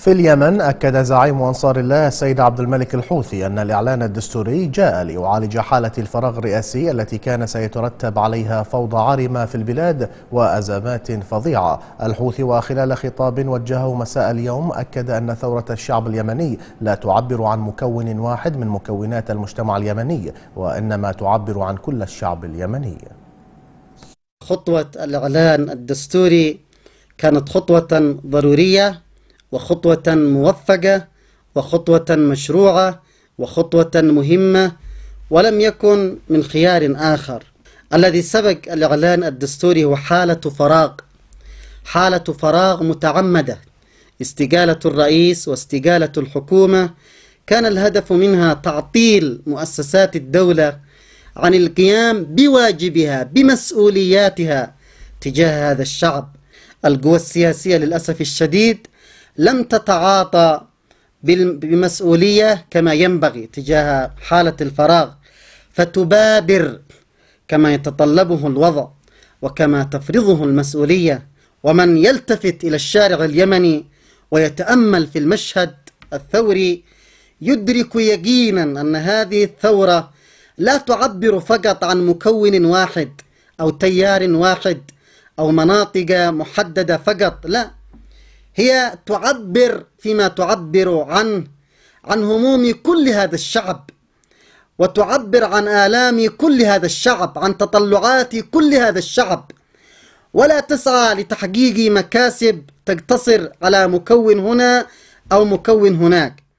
في اليمن أكد زعيم أنصار الله السيد عبد الملك الحوثي أن الإعلان الدستوري جاء ليعالج حالة الفراغ الرئاسي التي كان سيترتب عليها فوضى عارمة في البلاد وأزمات فظيعة الحوثي وخلال خطاب وجهه مساء اليوم أكد أن ثورة الشعب اليمني لا تعبر عن مكون واحد من مكونات المجتمع اليمني وإنما تعبر عن كل الشعب اليمني خطوة الإعلان الدستوري كانت خطوة ضرورية وخطوة موفقة وخطوة مشروعة وخطوة مهمة ولم يكن من خيار آخر الذي سبق الإعلان الدستوري هو حالة فراغ حالة فراغ متعمدة استقالة الرئيس واستقالة الحكومة كان الهدف منها تعطيل مؤسسات الدولة عن القيام بواجبها بمسؤولياتها تجاه هذا الشعب القوى السياسية للأسف الشديد لم تتعاطى بمسؤولية كما ينبغي تجاه حالة الفراغ فتبادر كما يتطلبه الوضع وكما تفرضه المسؤولية ومن يلتفت إلى الشارع اليمني ويتأمل في المشهد الثوري يدرك يقينا أن هذه الثورة لا تعبر فقط عن مكون واحد أو تيار واحد أو مناطق محددة فقط لا هي تعبر فيما تعبر عنه عن هموم كل هذا الشعب وتعبر عن آلام كل هذا الشعب عن تطلعات كل هذا الشعب ولا تسعى لتحقيق مكاسب تقتصر على مكون هنا أو مكون هناك